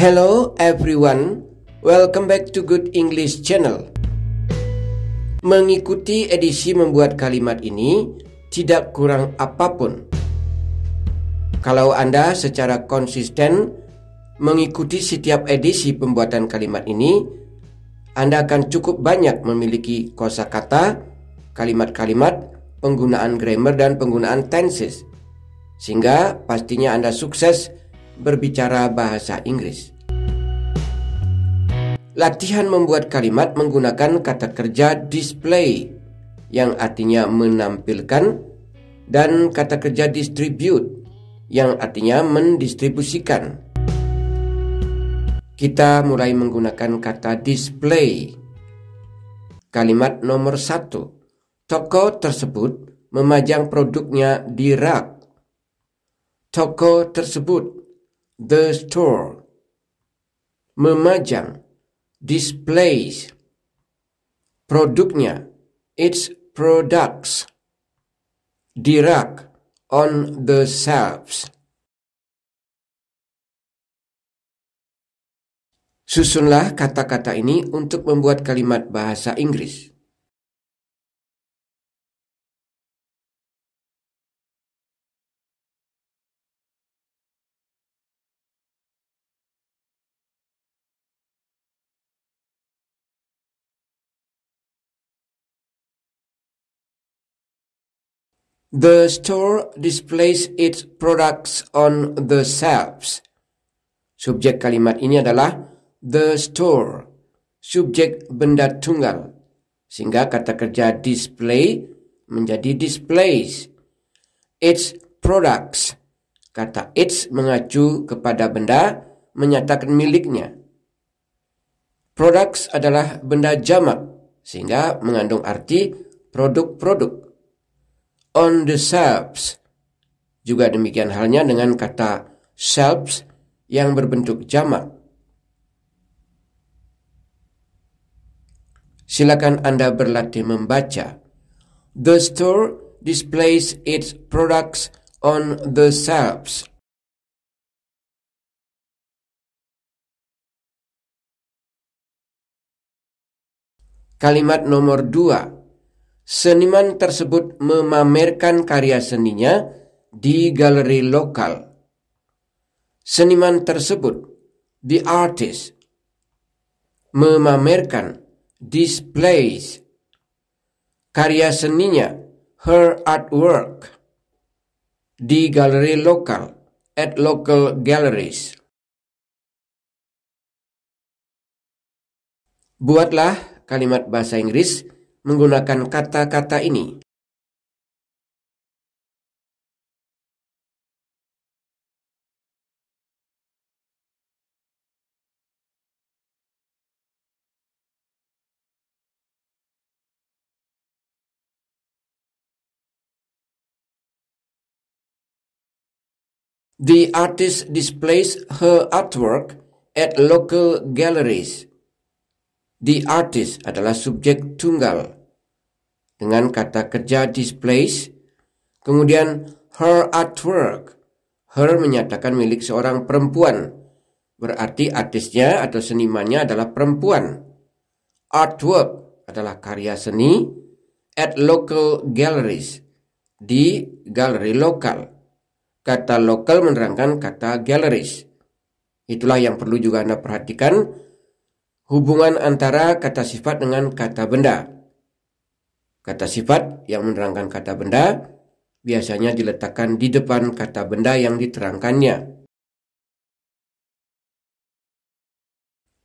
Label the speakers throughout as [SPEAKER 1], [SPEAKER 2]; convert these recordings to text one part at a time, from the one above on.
[SPEAKER 1] Hello everyone, welcome back to Good English Channel. Mengikuti edisi membuat kalimat ini tidak kurang apapun. Kalau Anda secara konsisten mengikuti setiap edisi pembuatan kalimat ini, Anda akan cukup banyak memiliki kosakata, kalimat-kalimat, penggunaan grammar dan penggunaan tenses. Sehingga pastinya Anda sukses berbicara bahasa Inggris. Latihan membuat kalimat menggunakan kata kerja display yang artinya menampilkan dan kata kerja distribute yang artinya mendistribusikan. Kita mulai menggunakan kata display. Kalimat nomor satu. Toko tersebut memajang produknya di rak. Toko tersebut the store memajang displays produknya its products di rak on the shelves
[SPEAKER 2] Susunlah kata-kata ini untuk membuat kalimat bahasa Inggris.
[SPEAKER 1] The store displays its products on the shelves. Subjek kalimat ini adalah the store. Subjek benda tunggal. Sehingga kata kerja display menjadi displays. Its products. Kata its mengacu kepada benda menyatakan miliknya. Products adalah benda jamak sehingga mengandung arti produk-produk on the shelves. Juga demikian halnya dengan kata shelves yang berbentuk jamak. Silakan Anda berlatih membaca. The store displays its products on the shelves. Kalimat nomor dua seniman tersebut memamerkan karya seninya di galeri lokal. Seniman tersebut, the artist, memamerkan displays karya seninya, her artwork, di galeri lokal, at local
[SPEAKER 2] galleries. Buatlah kalimat bahasa Inggris menggunakan kata-kata ini. The artist
[SPEAKER 1] displays her artwork at local galleries. The artist adalah subjek tunggal dengan kata kerja displays. Kemudian her artwork. Her menyatakan milik seorang perempuan. Berarti artisnya atau senimannya adalah perempuan. Artwork adalah karya seni at local galleries di galeri lokal. Kata lokal menerangkan kata galleries. Itulah yang perlu juga Anda perhatikan hubungan antara kata sifat dengan kata benda. Kata sifat yang menerangkan kata benda biasanya diletakkan di depan kata benda yang diterangkannya.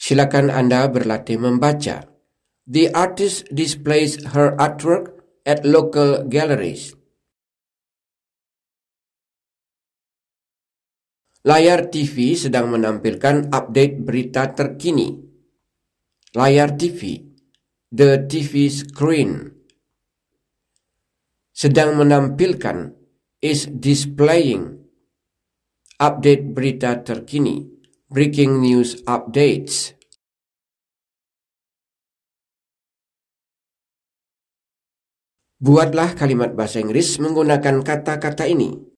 [SPEAKER 3] Silakan Anda berlatih membaca. The artist displays her artwork at local galleries. Layar
[SPEAKER 1] TV sedang menampilkan update berita terkini layar TV, the TV screen, sedang menampilkan is displaying update berita terkini, breaking news updates.
[SPEAKER 2] Buatlah kalimat bahasa Inggris menggunakan kata-kata ini.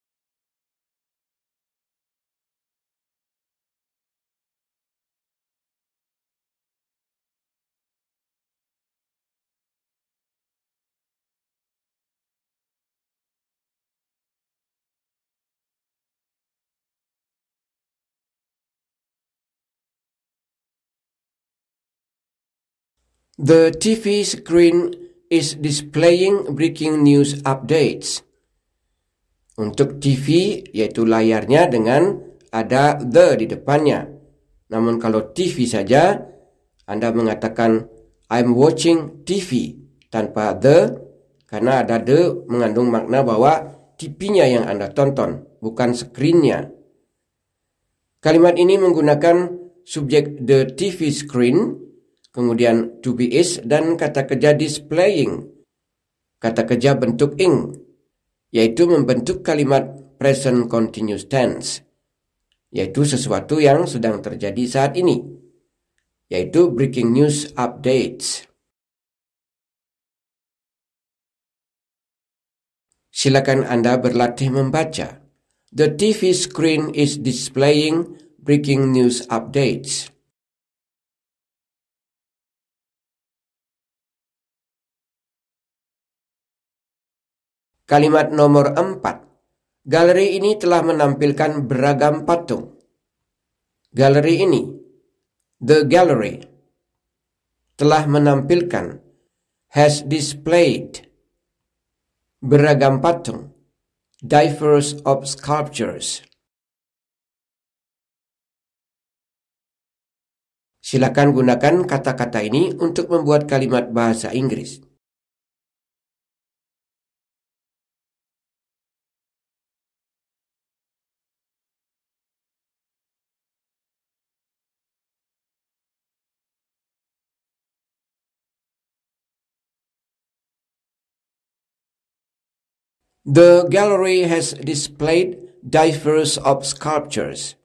[SPEAKER 1] The TV screen is displaying breaking news updates. Untuk TV yaitu layarnya dengan ada the di depannya. Namun kalau TV saja Anda mengatakan I'm watching TV tanpa the karena ada the mengandung makna bahwa TV-nya yang Anda tonton, bukan screen-nya. Kalimat ini menggunakan subjek the TV screen kemudian to be is dan kata kerja displaying. Kata kerja bentuk ing, yaitu membentuk kalimat present continuous tense, yaitu sesuatu yang sedang terjadi saat ini, yaitu breaking news
[SPEAKER 3] updates. Silakan Anda berlatih membaca. The TV screen is displaying breaking news updates.
[SPEAKER 1] Kalimat nomor empat. Galeri ini telah menampilkan beragam patung. Galeri ini, the gallery, telah menampilkan, has displayed, beragam patung, diverse of sculptures.
[SPEAKER 3] Silakan gunakan kata-kata ini
[SPEAKER 2] untuk membuat kalimat bahasa Inggris.
[SPEAKER 1] The gallery has displayed diverse of sculptures.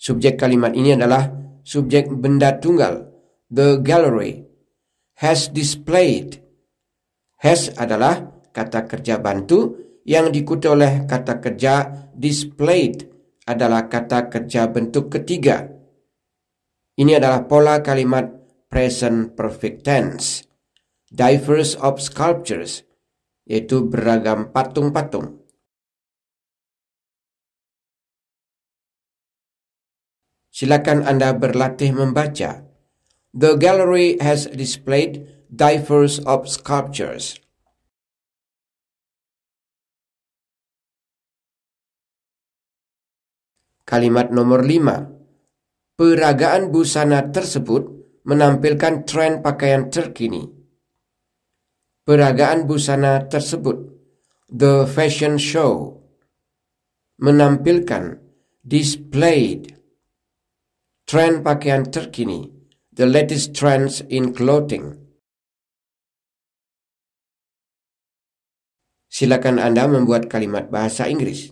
[SPEAKER 1] Subjek kalimat ini adalah subjek benda tunggal. The gallery has displayed. Has adalah kata kerja bantu yang diikuti oleh kata kerja displayed adalah kata kerja bentuk ketiga. Ini adalah pola kalimat present perfect tense. Diverse of sculptures yaitu
[SPEAKER 3] beragam patung-patung. Silakan Anda berlatih membaca. The gallery has displayed diverse of sculptures.
[SPEAKER 2] Kalimat
[SPEAKER 1] nomor 5. Peragaan busana tersebut menampilkan tren pakaian terkini peragaan busana tersebut, The Fashion Show, menampilkan displayed trend pakaian terkini, the latest trends
[SPEAKER 3] in clothing.
[SPEAKER 2] Silakan Anda membuat kalimat bahasa Inggris.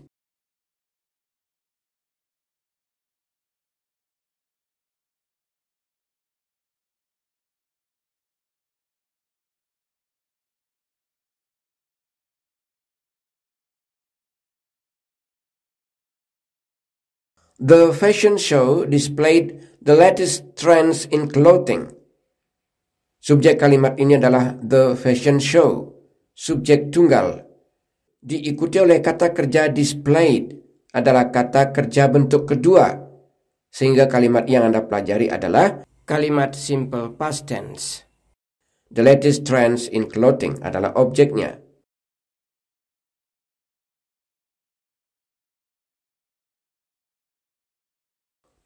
[SPEAKER 1] The fashion show displayed the latest trends in clothing. Subjek kalimat ini adalah the fashion show, subjek tunggal. Diikuti oleh kata kerja displayed adalah kata kerja bentuk kedua. Sehingga kalimat yang Anda pelajari adalah kalimat simple past tense. The latest trends in clothing adalah objeknya.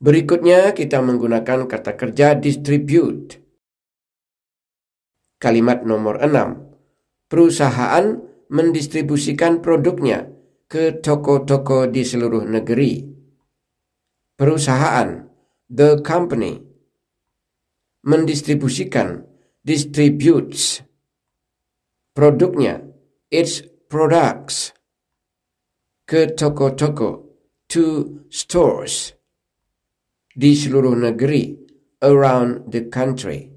[SPEAKER 1] Berikutnya kita menggunakan kata kerja distribute. Kalimat nomor 6. Perusahaan mendistribusikan produknya ke toko-toko di seluruh negeri. Perusahaan, the company, mendistribusikan, distributes, produknya, its products, ke toko-toko, to stores di seluruh negeri around the country.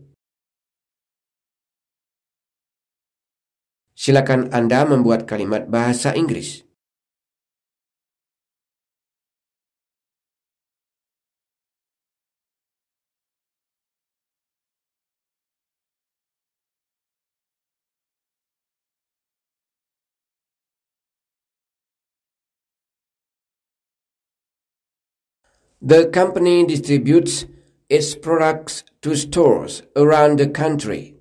[SPEAKER 3] Silakan Anda membuat
[SPEAKER 2] kalimat bahasa Inggris.
[SPEAKER 1] The company distributes its products to stores around the country.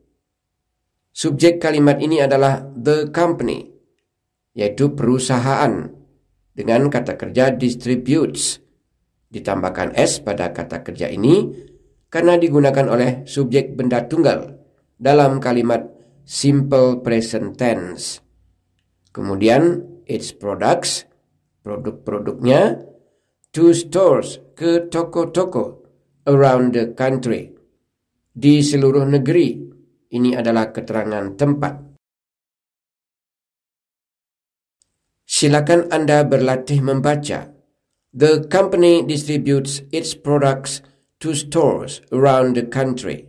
[SPEAKER 1] Subjek kalimat ini adalah the company, yaitu perusahaan, dengan kata kerja distributes. Ditambahkan S pada kata kerja ini karena digunakan oleh subjek benda tunggal dalam kalimat simple present tense. Kemudian its products, produk-produknya, to stores, ke toko-toko around the country, di seluruh
[SPEAKER 3] negeri. Ini adalah keterangan tempat.
[SPEAKER 1] Silakan Anda berlatih membaca. The company distributes its products to stores around the country.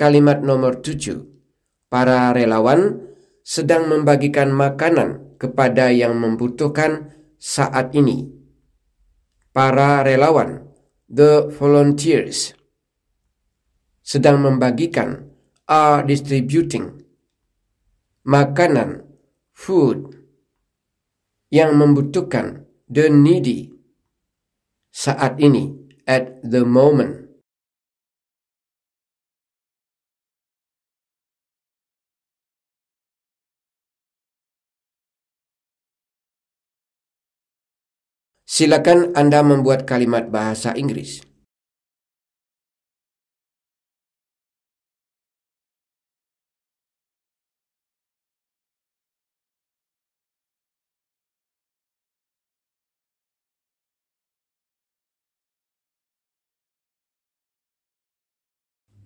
[SPEAKER 1] Kalimat nomor tujuh para relawan sedang membagikan makanan kepada yang membutuhkan saat ini. Para relawan, the volunteers, sedang membagikan, are distributing, makanan, food, yang membutuhkan, the needy, saat ini, at the moment.
[SPEAKER 2] Silakan Anda membuat kalimat bahasa Inggris.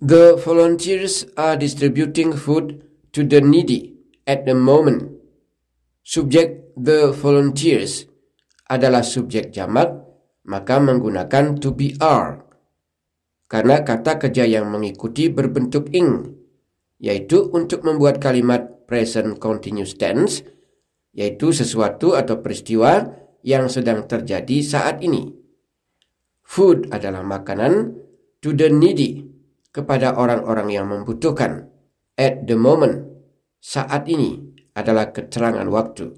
[SPEAKER 1] The volunteers are distributing food to the needy at the moment. Subject the volunteers adalah subjek jamak, maka menggunakan to be are. Karena kata kerja yang mengikuti berbentuk ing, yaitu untuk membuat kalimat present continuous tense, yaitu sesuatu atau peristiwa yang sedang terjadi saat ini. Food adalah makanan to the needy, kepada orang-orang yang membutuhkan. At the moment, saat ini
[SPEAKER 3] adalah keterangan waktu.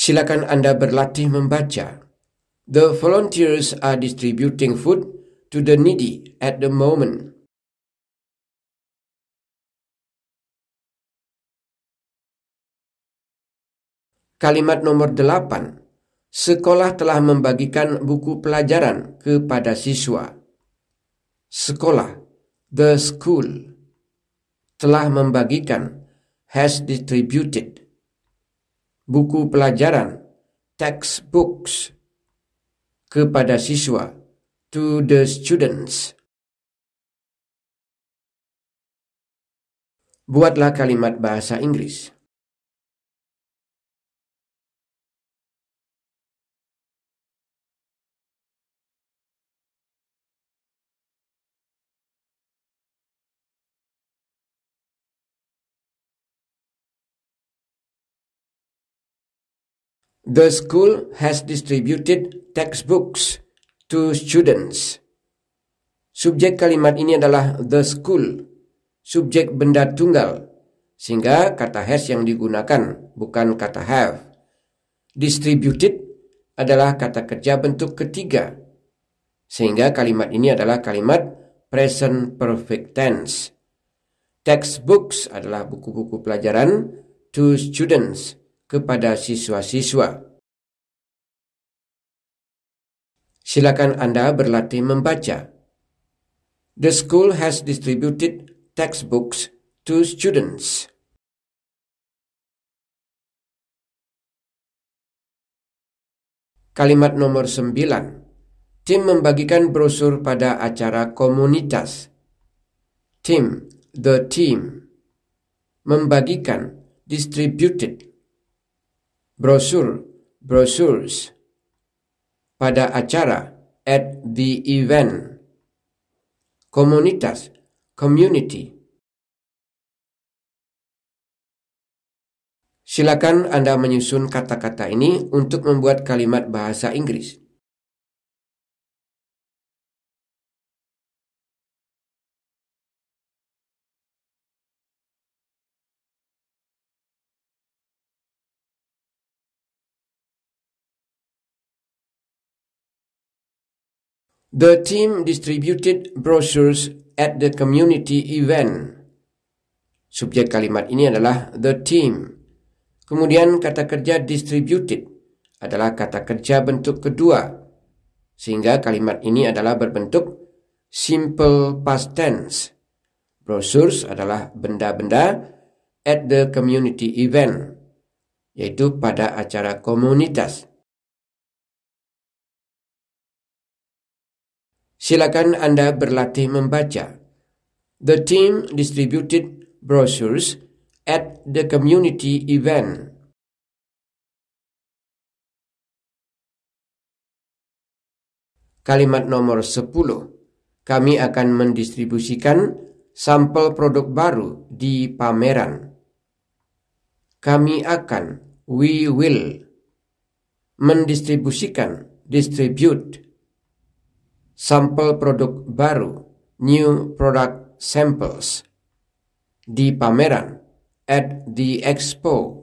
[SPEAKER 3] Silakan Anda berlatih membaca. The volunteers are distributing food to the needy at the moment.
[SPEAKER 1] Kalimat nomor delapan. Sekolah telah membagikan buku pelajaran kepada siswa. Sekolah, the school, telah membagikan, has distributed buku pelajaran textbooks kepada siswa
[SPEAKER 3] to the students
[SPEAKER 2] buatlah kalimat bahasa Inggris
[SPEAKER 1] The school has distributed textbooks to students. Subjek kalimat ini adalah the school, subjek benda tunggal, sehingga kata has yang digunakan bukan kata have. Distributed adalah kata kerja bentuk ketiga, sehingga kalimat ini adalah kalimat present perfect tense. Textbooks adalah buku-buku pelajaran to students kepada
[SPEAKER 3] siswa-siswa. Silakan Anda berlatih membaca. The school has distributed textbooks to students.
[SPEAKER 1] Kalimat nomor 9. Tim membagikan brosur pada acara komunitas. Tim, the team. Membagikan, distributed brosur, brosures pada acara, at the event, komunitas, community.
[SPEAKER 2] Silakan Anda menyusun kata-kata ini untuk membuat kalimat bahasa Inggris.
[SPEAKER 1] The team distributed brochures at the community event. Subjek kalimat ini adalah the team. Kemudian kata kerja distributed adalah kata kerja bentuk kedua. Sehingga kalimat ini adalah berbentuk simple past tense. Brochures adalah benda-benda at the community event, yaitu pada
[SPEAKER 3] acara komunitas.
[SPEAKER 1] Silakan Anda berlatih membaca. The team distributed brochures at the community event. Kalimat nomor 10. Kami akan mendistribusikan sampel produk baru di pameran. Kami akan, we will, mendistribusikan, distribute, sampel produk baru (New Product Samples) di pameran at the Expo.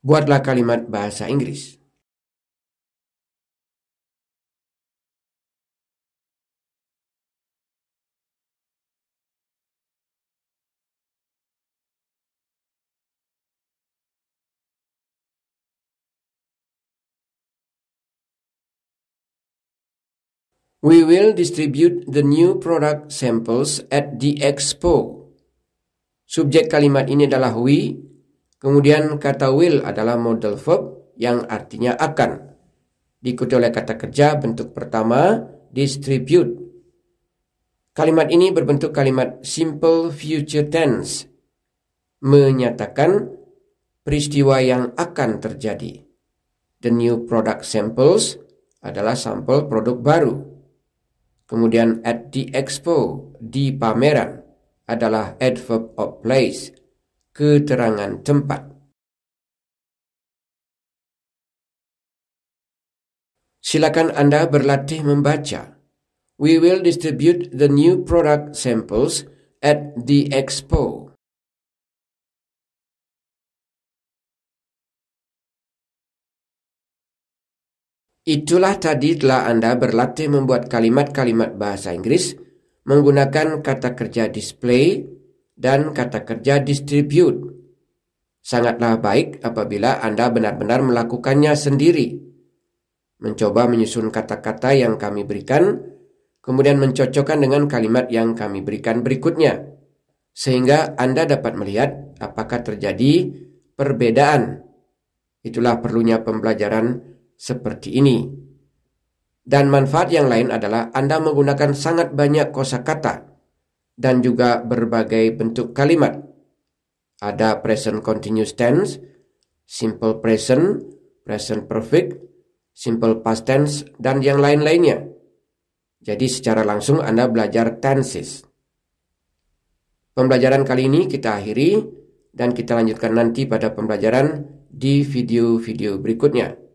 [SPEAKER 2] Buatlah kalimat bahasa Inggris. We will distribute the new
[SPEAKER 3] product
[SPEAKER 1] samples at the expo. Subjek kalimat ini adalah we, kemudian kata will adalah modal verb yang artinya akan. Diikuti oleh kata kerja bentuk pertama distribute. Kalimat ini berbentuk kalimat simple future tense menyatakan peristiwa yang akan terjadi. The new product samples adalah sampel produk baru. Kemudian at the expo, di pameran adalah adverb of place, keterangan
[SPEAKER 2] tempat.
[SPEAKER 3] Silakan Anda berlatih membaca. We will distribute the new product samples at the expo.
[SPEAKER 1] Itulah tadi telah Anda berlatih membuat kalimat-kalimat bahasa Inggris menggunakan kata kerja display dan kata kerja distribute. Sangatlah baik apabila Anda benar-benar melakukannya sendiri. Mencoba menyusun kata-kata yang kami berikan, kemudian mencocokkan dengan kalimat yang kami berikan berikutnya, sehingga Anda dapat melihat apakah terjadi perbedaan. Itulah perlunya pembelajaran seperti ini. Dan manfaat yang lain adalah Anda menggunakan sangat banyak kosakata dan juga berbagai bentuk kalimat. Ada present continuous tense, simple present, present perfect, simple past tense, dan yang lain-lainnya. Jadi secara langsung Anda belajar tenses. Pembelajaran kali ini kita akhiri dan kita lanjutkan nanti pada pembelajaran di video-video berikutnya.